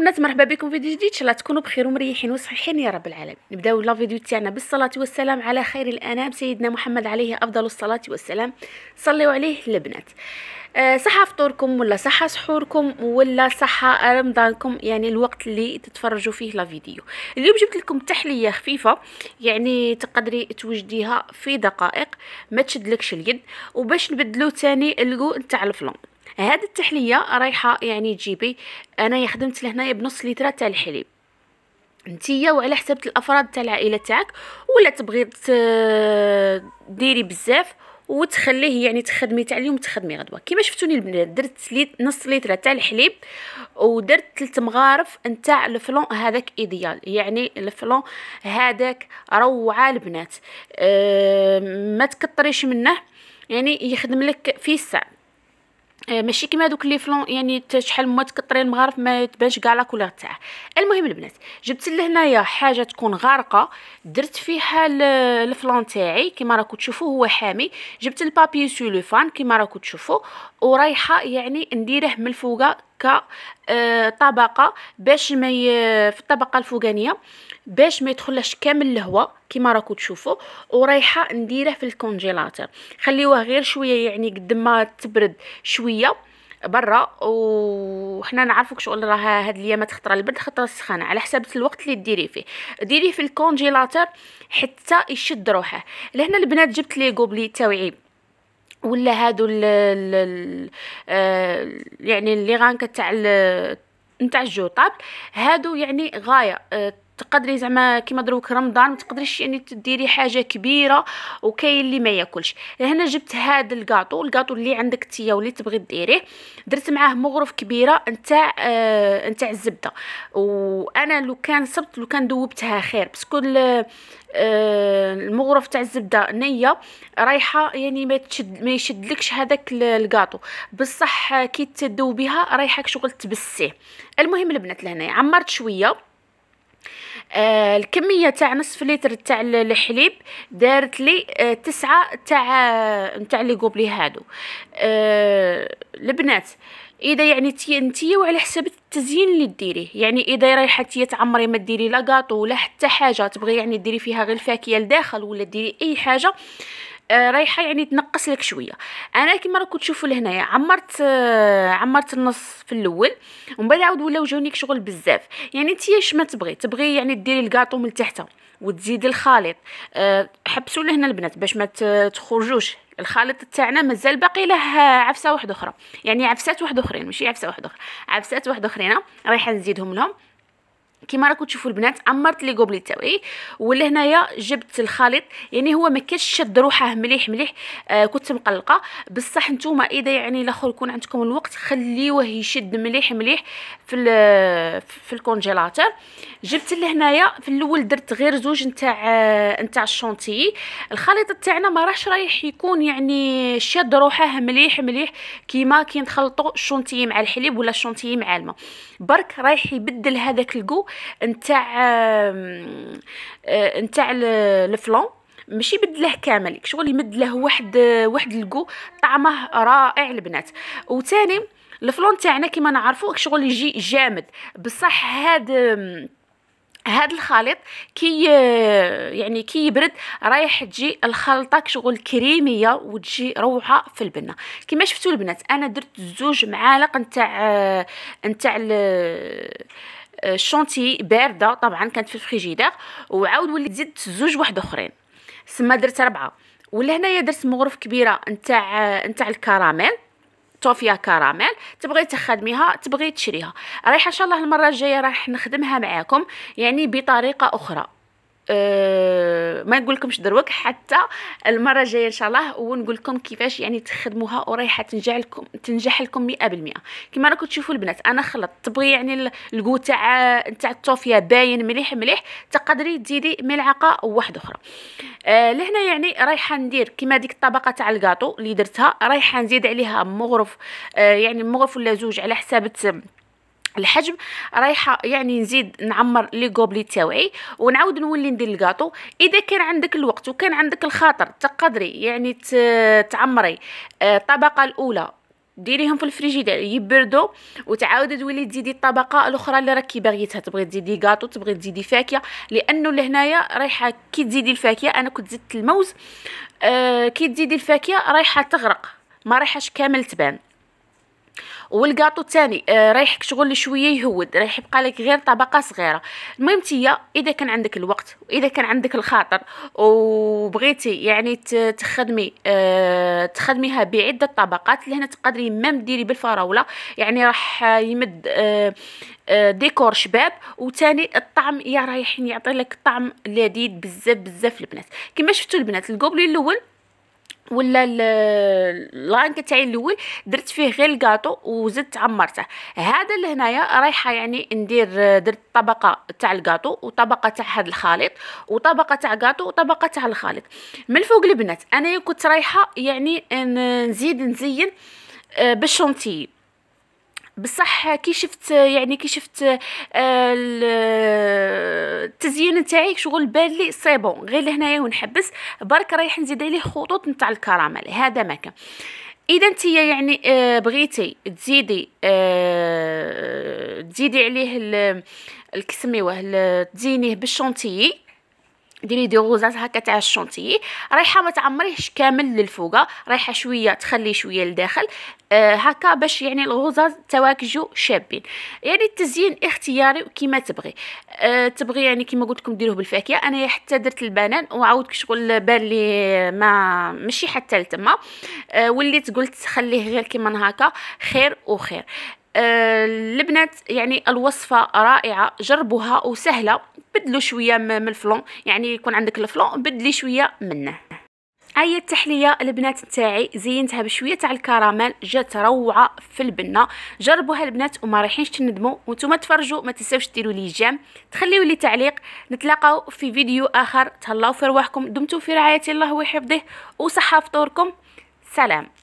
البنات مرحبا بكم في فيديو جديد ان شاء الله تكونوا بخير ومريحين وصحيحين يا رب العالمين نبداو لا فيديو تاعنا بالصلاه والسلام على خير الانام سيدنا محمد عليه افضل الصلاه والسلام صلوا عليه البنات آه، صحة فطوركم ولا صحة سحوركم ولا صحة رمضانكم يعني الوقت اللي تتفرجوا فيه لفيديو اليوم جبت لكم تحلية خفيفة يعني تقدري توجديها في دقائق ما تشدلكش اليد وباش نبدلو تاني الكو نتاع الفلون هاد التحليه رايحه يعني تجيبي انا خدمت لهنايا بنص لتر تاع الحليب نتيا وعلى حساب الافراد تاع العائله تاعك ولا تبغي ديري بزاف وتخليه يعني تخدمي تاع اليوم تخدمي غدوه كيما شفتوني البنات درت ليت نص لتر تاع الحليب ودرت ثلاث مغارف نتاع الفلون هذاك ايديال يعني الفلون هذاك روعه البنات أه ما تكتريش منه يعني يخدم لك في الساعه آه، ماشي كيما دوك لي فلون يعني شحال ما تكثري المغارف ما تبانش كاع لا كولور تاعها المهم البنات جبت لهنايا حاجه تكون غارقه درت فيها الفلون تاعي كيما راكم تشوفوا هو حامي جبت البابي سولوفان كيما راكم تشوفوا ورايحه يعني نديره من الفوقه آه، طبقه باش ما ي... في الطبقه الفوقانيه باش ما يدخلش كامل الهواء كما راكم تشوفوا ورايحه نديره في الكونجيلاتور خليوه غير شويه يعني قد ما تبرد شويه برا وحنا نعرفوا شغل راه هاد الايامات خطره البرد خطره السخانه على حساب الوقت اللي ديري فيه ديريه في الكونجيلاتور حتى يشد روحه لهنا البنات جبت لي كوبلي تاوعي ولا هادو ال ال آه، يعني اللي غانكه تاع نتاع الجوطاب هادو يعني غايه آه، تقدري زعما كيما دروك رمضان ما تقدريش يعني تديري حاجه كبيره وكاين اللي ما ياكلش هنا جبت هذا الكاطو الكاطو اللي عندك انتيا واللي تبغي ديريه درت معاه مغرف كبيره نتاع آه نتاع الزبده وانا لو كان صبت لو كان دوبتها خير باسكو آه المغرف تاع الزبده نيه رايحه يعني ما تشد ما يشدلكش هذاك الكاطو بصح كي تدوبيها رايحك شغل تبسيه المهم البنات لهنا عمرت شويه آه الكميه تاع نصف لتر تاع الحليب دارت لي آه تسعة تاع آه، نتاع لي كوبلي هادو آه البنات اذا يعني تي انتي وعلى حساب التزيين اللي ديريه يعني اذا رايحه تي تعمري ما ديري لا كاطو ولا حتى حاجه تبغي يعني ديري فيها غير الفاكهه لداخل ولا ديري اي حاجه آه، رايحه يعني تنقص لك شويه انا كما راكم تشوفوا لهنايا عمرت آه، عمرت النص في الاول ومن بعد عاود ولاو جاونيك شغل بزاف يعني انت اش ما تبغي تبغي يعني ديري الكاطو من تحت وتزيدي الخليط آه، حبسوا لهنا البنات باش ما تخرجوش الخليط تاعنا مازال باقي له عفسه واحده اخرى يعني عفسات واحده اخرين ماشي عفسه واحده اخرى عفسات واحده اخرين رايحه نزيدهم لهم كما راكم تشوفوا البنات عمرت لي غوبلي تاوعي ولا هنايا جبت الخليط يعني هو ما كانش شاد روحه مليح مليح آه كنت مقلقه بصح نتوما اذا يعني الاخر يكون عندكم الوقت خليوه يشد مليح مليح في في الكونجيلاتور جبت لهنايا في الاول درت غير زوج نتاع آه، نتاع الشونتي الخليط تاعنا ما راهش رايح يكون يعني شاد روحه مليح مليح كيما كي نخلطوا الشونتي مع الحليب ولا الشونتي مع الماء برك رايح يبدل هذاك الكو نتاع آه، نتاع الفلون ماشي يبدله كامل شغل يمد له واحد واحد الكو طعمه رائع البنات وثاني الفلون تاعنا كما نعرفوا شغل يجي جامد بصح هاد هاد الخليط كي يعني كي يبرد رايح تجي الخلطه شغل كريميه وتجي روعه في البنه كما شفتوا البنات انا درت زوج معالق نتاع نتاع آه، الشونتي بارده طبعا كانت في الفريجيدير وعاود وليت زدت زوج واحد اخرين سما درت ربعه ولا هنايا درت مغرف كبيره نتاع آه، نتاع الكراميل توفيا كراميل تبغي تخدميها تبغي تشريها رايحه ان شاء الله المره الجايه راح نخدمها معاكم يعني بطريقه اخرى أه ما نقول لكمش دروك حتى المره الجايه ان شاء الله ونقول لكم كيفاش يعني تخدموها ورايحه تنجح لكم تنجح لكم 100% كما راكم تشوفوا البنات انا خلطت تبغي يعني الكو تاع تاع الطوفيه باين مليح مليح تقدري تزيدي ملعقه واحده اخرى أه لهنا يعني رايحه ندير كما ديك الطبقه تاع الكاطو اللي درتها رايحه نزيد عليها مغرف أه يعني مغرف ولا زوج على حساب الحجم رايحه يعني نزيد نعمر لي غوبلي تاوعي ونعاود نولي ندير الكاطو اذا كان عندك الوقت وكان عندك الخاطر تقدري يعني تعمري آه، الطبقه الاولى ديريهم في الفريجيدير يبردوا وتعاودي تولي تزيدي الطبقه الاخرى اللي راكي باغيتها تبغي تزيدي غاطو تبغي تزيدي فاكهه لانه لهنايا رايحه كي تزيدي الفاكهه انا كنت زدت الموز آه كي تزيدي الفاكهه رايحه تغرق ما رايحاش كامل تبان والكاطو الثاني آه رايحك شغل شويه يهود رايح يبقى لك غير طبقه صغيره المهم تيا اذا كان عندك الوقت واذا كان عندك الخاطر وبغيتي يعني تخدمي آه تخدميها بعده طبقات لهنا تقدري مام ديري بالفراوله يعني راح آه، يمد آه،, آه ديكور شباب وثاني الطعم يا رايحين يعطي لك طعم لذيذ بزاف بزاف البنات كما شفتوا البنات الكوبلي الاول ولا الغانكه تاعي الاول درت فيه غير الكاطو وزدت عمرته هذا اللي هنايا رايحه يعني ندير درت طبقه تاع الكاطو وطبقه تاع هذا الخليط وطبقه تاع كاطو وطبقه تاع الخليط من فوق البنات انا كنت رايحه يعني نزيد نزين آه، بالشونتيي بصح كي شفت يعني كي شفت آه، التزيين نتاعي شغل بان لي سي بون غير لهنايا ونحبس برك رايح نزيد عليه خطوط نتاع الكراميل هذا ما كان اذا انت يعني آه بغيتي تزيدي آه تزيدي عليه كيسميوه تزينيه بالشونتيي ديري دي غوزات هكا تاع الشونتيي رايحه ما تعمريهش كامل للفوق رايحه شويه تخلي شويه لداخل آه هكا باش يعني الغوزات تواكجو شابين يعني التزيين اختياري كيما تبغي آه تبغي يعني كيما قلت لكم ديروه بالفاكهه انا حتى درت البنان كي شغل بان لي ما ماشي حتى لتما آه وليت قلت خليه غير كيما هكا خير وخير البنات آه، يعني الوصفه رائعه جربوها وسهله بدلو شويه من الفلون يعني يكون عندك الفلون بدلي شويه منه هاي التحليه البنات تاعي زينتها بشويه تاع الكراميل جات روعه في البنه جربوها البنات وما رايحينش تندموا وانتم تفرجوا ما تنساوش ديروا لي جيم تخليوا لي تعليق نتلاقاو في فيديو اخر تهلاو في رواحكم دمتم في رعايه الله وحفظه وصحه فطوركم سلام